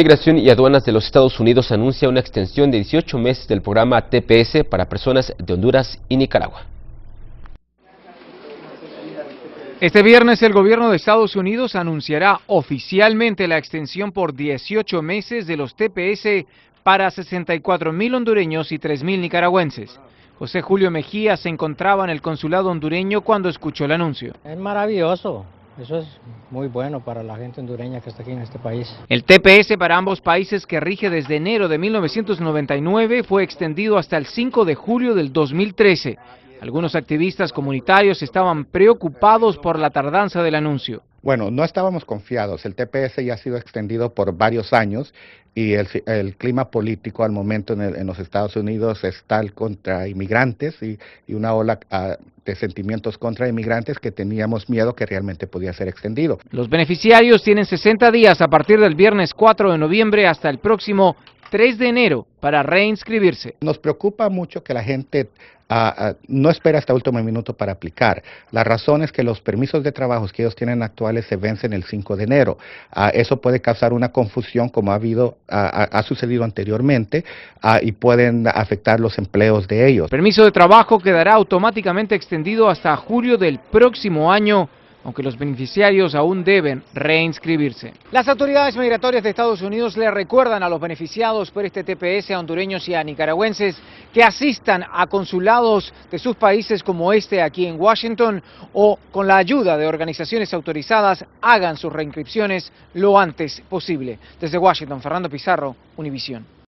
inmigración y Aduanas de los Estados Unidos anuncia una extensión de 18 meses del programa TPS para personas de Honduras y Nicaragua. Este viernes el gobierno de Estados Unidos anunciará oficialmente la extensión por 18 meses de los TPS para 64 mil hondureños y 3 mil nicaragüenses. José Julio Mejía se encontraba en el consulado hondureño cuando escuchó el anuncio. Es maravilloso, eso es muy bueno para la gente hondureña que está aquí en este país. El TPS para ambos países que rige desde enero de 1999 fue extendido hasta el 5 de julio del 2013. Algunos activistas comunitarios estaban preocupados por la tardanza del anuncio. Bueno, no estábamos confiados. El TPS ya ha sido extendido por varios años y el, clima político al momento en, los Estados Unidos es tal contra inmigrantes y, una ola ah, de sentimientos contra inmigrantes que teníamos miedo que realmente podía ser extendido. Los beneficiarios tienen 60 días a partir del viernes 4 de noviembre hasta el próximo 3 de enero para reinscribirse. Nos preocupa mucho que la gente no espera hasta último minuto para aplicar. La razón es que los permisos de trabajo que ellos tienen actuales se vencen el 5 de enero. Ah, eso puede causar una confusión como ha, habido, ha sucedido anteriormente ah, y pueden afectar los empleos de ellos. El permiso de trabajo quedará automáticamente extendido hasta julio del próximo año aunque los beneficiarios aún deben reinscribirse. Las autoridades migratorias de Estados Unidos le recuerdan a los beneficiados por este TPS a hondureños y a nicaragüenses que asistan a consulados de sus países como este aquí en Washington o con la ayuda de organizaciones autorizadas hagan sus reinscripciones lo antes posible. Desde Washington, Fernando Pizarro, Univisión.